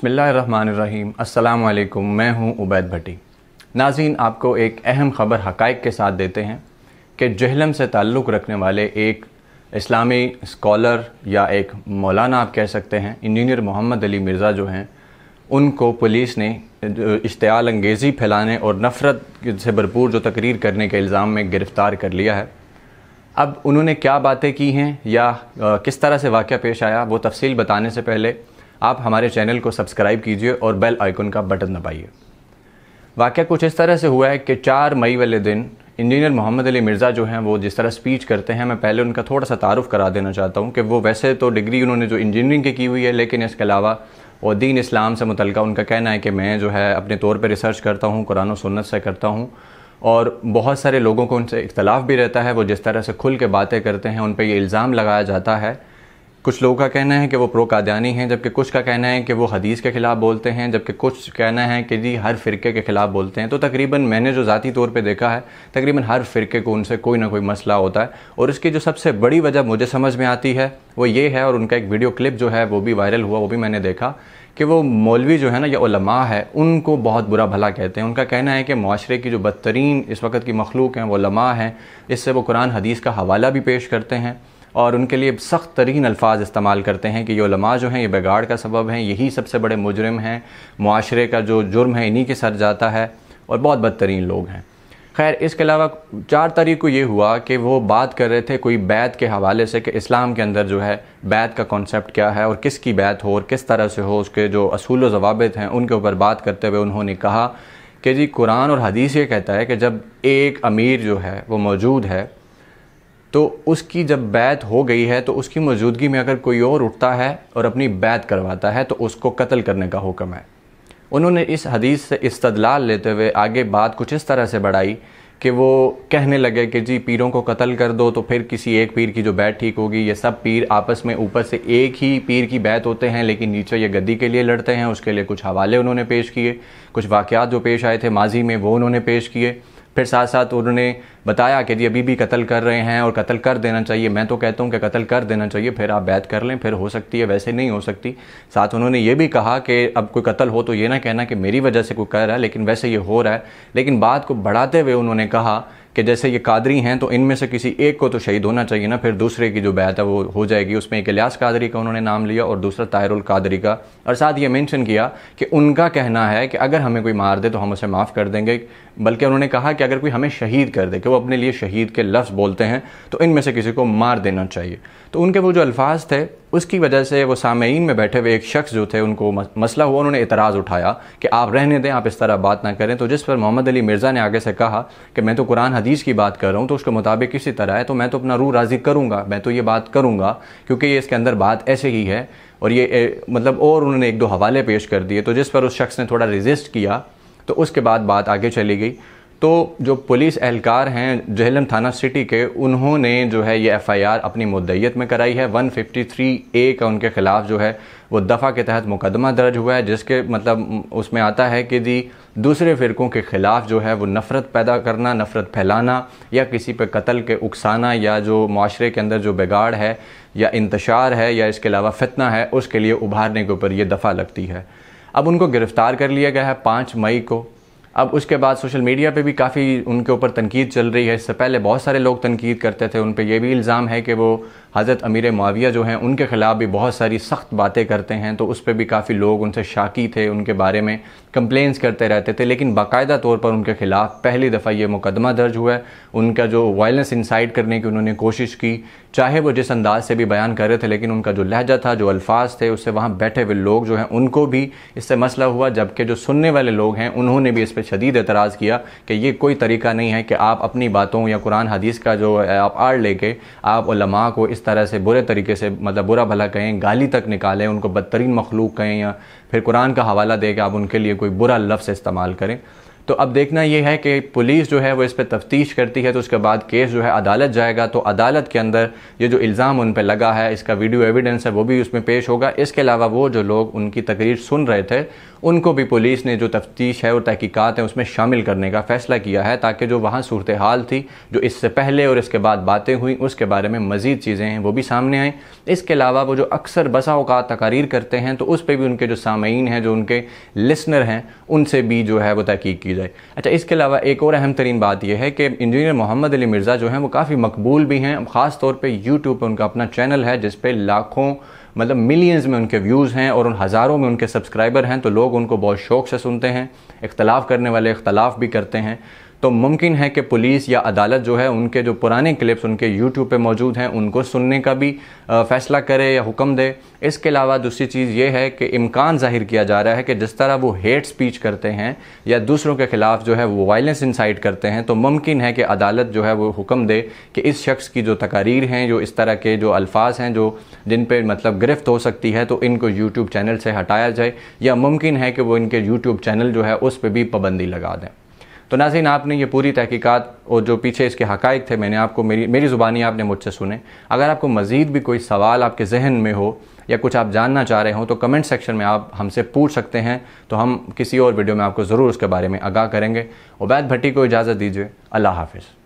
बसमीम् अल्लाम मैं हूँ उबैद भट्टी नाजीन आपको एक अहम ख़बर हक़ के साथ देते हैं कि जहलम से ताल्लुक़ रखने वाले एक इस्लामी स्कॉलर या एक मौलाना आप कह सकते हैं इंजीनियर मोहम्मद अली मिर्ज़ा जो हैं उनको पुलिस ने इश्तियाल अंगेज़ी फैलाने और नफ़रत से भरपूर जो तकरीर करने के इल्ज़ाम में गिरफ़्तार कर लिया है अब उन्होंने क्या बातें की हैं या किस तरह से वाक़ पेश आया वो तफसील बताने से पहले आप हमारे चैनल को सब्सक्राइब कीजिए और बेल आइकन का बटन दबाइए वाक्य कुछ इस तरह से हुआ है कि चार मई वाले दिन इंजीनियर मोहम्मद अली मिर्ज़ा जो हैं वो जिस तरह स्पीच करते हैं मैं पहले उनका थोड़ा सा तारुफ करा देना चाहता हूँ कि वो वैसे तो डिग्री उन्होंने जो इंजीनियरिंग की हुई है लेकिन इसके अलावा और दीन इस्लाम से मुतल उनका कहना है कि मैं जो है अपने तौर पर रिसर्च करता हूँ कुरान सुनत से करता हूँ और बहुत सारे लोगों को उनसे इख्तलाफ भी रहता है वो जिस तरह से खुल के बातें करते हैं उन पर ये इल्ज़ाम लगाया जाता है कुछ लोगों का कहना है कि वो प्रो कादियानी हैं जबकि कुछ का कहना है कि वो हदीस के ख़िलाफ़ बोलते हैं जबकि कुछ कहना है कि जी हर फ़िरके के ख़िलाफ़ बोलते हैं तो तकरीबन मैंने जो ज़ाती तौर पे देखा है तकरीबन हर फ़िरके को उनसे कोई ना कोई मसला होता है और इसकी जो सबसे बड़ी वजह मुझे समझ में आती है वो ये है और उनका एक वीडियो क्लिप जो है वो भी वायरल हुआ वो भी मैंने देखा कि वो मौलवी जो है ना या उलमा है उनको बहुत बुरा भला कहते हैं उनका कहना है कि माशरे की जो बदतरीन इस वक्त की मखलूक हैं वो लमा हैं इससे वो कुरान हदीस का हवाला भी पेश करते हैं और उनके लिए सख्त तरीन अल्फाज इस्तेमाल करते हैं कि ये लमा जो हैं ये बिगाड़ का सबब हैं यही सबसे बड़े मुजरम हैं माशरे का जो जुर्म है इन्हीं के सर जाता है और बहुत बदतरीन लोग हैं खैर इसके अलावा चार तारीख को ये हुआ कि वो बात कर रहे थे कोई बैत के हवाले से कि इस्लाम के अंदर जो है बैत का कॉन्सेप्ट क्या है और किसकी बैत हो और किस तरह से हो उसके जो असूल जवाबित हैं उनके ऊपर बात करते हुए उन्होंने कहा कि जी कुरान और हदीस ये कहता है कि जब एक अमीर जो है वो मौजूद है तो उसकी जब बैत हो गई है तो उसकी मौजूदगी में अगर कोई और उठता है और अपनी बैत करवाता है तो उसको कत्ल करने का हुक्म है उन्होंने इस हदीस से इस्तदलाल लेते हुए आगे बात कुछ इस तरह से बढ़ाई कि वो कहने लगे कि जी पीरों को कत्ल कर दो तो फिर किसी एक पीर की जो बैत ठीक होगी ये सब पीर आपस में ऊपर से एक ही पीर की बैत होते हैं लेकिन नीचे ये गद्दी के लिए लड़ते हैं उसके लिए कुछ हवाले उन्होंने पेश किए कुछ वाक़ात जो पेश आए थे माजी में वो उन्होंने पेश किए फिर साथ साथ उन्होंने बताया कि जी अभी भी कत्ल कर रहे हैं और कत्ल कर देना चाहिए मैं तो कहता हूँ कि कत्ल कर देना चाहिए फिर आप बैत कर लें फिर हो सकती है वैसे नहीं हो सकती साथ उन्होंने ये भी कहा कि अब कोई कत्ल हो तो ये ना कहना कि मेरी वजह से कोई कर रहा है लेकिन वैसे ये हो रहा है लेकिन बात को बढ़ाते हुए उन्होंने कहा कि जैसे ये कादरी हैं तो इनमें से किसी एक को तो शहीद होना चाहिए ना फिर दूसरे की जो बैत है वो हो जाएगी उसमें एक इलियास कादरी का उन्होंने नाम लिया और दूसरा तायरुल कादरी का और साथ ये मेंशन किया कि उनका कहना है कि अगर हमें कोई मार दे तो हम उसे माफ़ कर देंगे बल्कि उन्होंने कहा कि अगर कोई हमें शहीद कर दे कि वो अपने लिए शहीद के लफ्ज़ बोलते हैं तो इनमें से किसी को मार देना चाहिए तो उनके वो जो अल्फाज थे उसकी वजह से वो सामयीन में बैठे हुए एक शख्स जो थे उनको मसला हुआ उन्होंने एतराज़ उठाया कि आप रहने दें आप इस तरह बात ना करें तो जिस पर मोहम्मद अली मिर्ज़ा ने आगे से कहा कि मैं तो कुरान हदीस की बात कर रहा हूँ तो उसके मुताबिक किसी तरह है तो मैं तो अपना रूह राज़ी करूँगा मैं तो ये बात करूँगा क्योंकि ये इसके अंदर बात ऐसे ही है और ये ए, मतलब और उन्होंने एक दो हवाले पेश कर दिए तो जिस पर उस शख्स ने थोड़ा रिजिस्ट किया तो उसके बाद बात आगे चली गई तो जो पुलिस एहलकार हैं जहलम थाना सिटी के उन्होंने जो है ये एफआईआर अपनी मुद्दत में कराई है 153 ए का उनके खिलाफ जो है वो दफ़ा के तहत मुकदमा दर्ज हुआ है जिसके मतलब उसमें आता है कि जी दूसरे फ़िरक़ों के ख़िलाफ़ जो है वो नफ़रत पैदा करना नफ़रत फैलाना या किसी पर कत्ल के उकसाना या जो माशरे के अंदर जो बिगाड़ है या इंतशार है या इसके अलावा फितना है उसके लिए उभारने के ऊपर ये दफ़ा लगती है अब उनको गिरफ़्तार कर लिया गया है पाँच मई को अब उसके बाद सोशल मीडिया पे भी काफ़ी उनके ऊपर तनकीद चल रही है इससे पहले बहुत सारे लोग तनकीद करते थे उन पर यह भी इल्ज़ाम है कि वो हज़रत अमीर माविया जो हैं उनके ख़िलाफ़ भी बहुत सारी सख्त बातें करते हैं तो उस पर भी काफ़ी लोग उनसे शाकी थे उनके बारे में कंप्लेंस करते रहते थे लेकिन बाकायदा तौर पर उनके ख़िलाफ़ पहली दफ़ा ये मुकदमा दर्ज हुआ है उनका जो वायलेंस इंसाइड करने की उन्होंने कोशिश की चाहे वो जिस अंदाज से भी बयान कर रहे थे लेकिन उनका जो लहजा था जो अल्फाज थे उससे वहाँ बैठे हुए लोग जो हैं उनको भी इससे मसला हुआ जबकि जो सुनने वाले लोग हैं उन्होंने भी इस पर शदीद एतराज़ किया कि ये कोई तरीका नहीं है कि आप अपनी बातों या कुरान हदीस का जो आप आड़ लेके आप उलमा को इस तरह से बुरे तरीके से मतलब बुरा भला कहें गाली तक निकालें उनको बदतरीन मखलूक कहें या फिर कुरान का हवाला दे के आप उनके लिए कोई बुरा लफ्स इस्तेमाल करें तो अब देखना यह है कि पुलिस जो है वो इस पर तफ्तीश करती है तो उसके बाद केस जो है अदालत जाएगा तो अदालत के अंदर ये जो इल्ज़ाम उन पर लगा है इसका वीडियो एविडेंस है वो भी उसमें पेश होगा इसके अलावा वो जो लोग उनकी तकरीर सुन रहे थे उनको भी पुलिस ने जो तफ्तीश है और तहकीकत है उसमें शामिल करने का फ़ैसला किया है ताकि जो वहाँ सूरत हाल थी जो इससे पहले और इसके बाद बातें हुई उसके बारे में मज़ीद चीज़ें हैं वो भी सामने आएँ इसके अलावा वो जो अक्सर बसा अवत तकारीर करते हैं तो उस पर भी उनके जो सामीन हैं जो उनके लिसनर हैं उनसे भी जो है वो तहकीक की जाए अच्छा इसके अलावा एक और अहम तरीन बात यह है कि इंजीनियर मोहम्मद अली मिर्ज़ा जो है वो काफ़ी मकबूल भी हैं ख़ास तौर पर यूट्यूब पर उनका अपना चैनल है जिसपे लाखों मतलब मिलियंस में उनके व्यूज़ हैं और उन हज़ारों में उनके सब्सक्राइबर हैं तो लोग उनको बहुत शौक से सुनते हैं इख्तलाफ करने वाले इख्तलाफ भी करते हैं तो मुमकिन है कि पुलिस या अदालत जो है उनके जो पुराने क्लिप्स उनके यूट्यूब पे मौजूद हैं उनको सुनने का भी फैसला करे या हुक्म दे इसके अलावा दूसरी चीज़ ये है कि इम्कान ज़ाहिर किया जा रहा है कि जिस तरह वो हेट स्पीच करते हैं या दूसरों के ख़िलाफ़ जो है वो वायलेंस इंसाइट करते हैं तो मुमकिन है कि अदालत जो है वो हुक्म दे कि इस शख्स की जो तकारीर हैं जो इस तरह के जो अल्फाज हैं जो जिन पर मतलब गिरफ्त हो सकती है तो इनको यूट्यूब चैनल से हटाया जाए या मुमकिन है कि वो इनके यूट्यूब चैनल जो है उस पर भी पाबंदी लगा दें तो नाजीन आपने ये पूरी तहकीकात और जो पीछे इसके हकाइक थे मैंने आपको मेरी मेरी ज़ुबानी आपने मुझसे सुने अगर आपको मज़ीद भी कोई सवाल आपके जहन में हो या कुछ आप जानना चाह रहे हो तो कमेंट सेक्शन में आप हमसे पूछ सकते हैं तो हम किसी और वीडियो में आपको ज़रूर उसके बारे में आगाह करेंगे उबैद भट्टी को इजाज़त दीजिए अल्लाह हाफिज़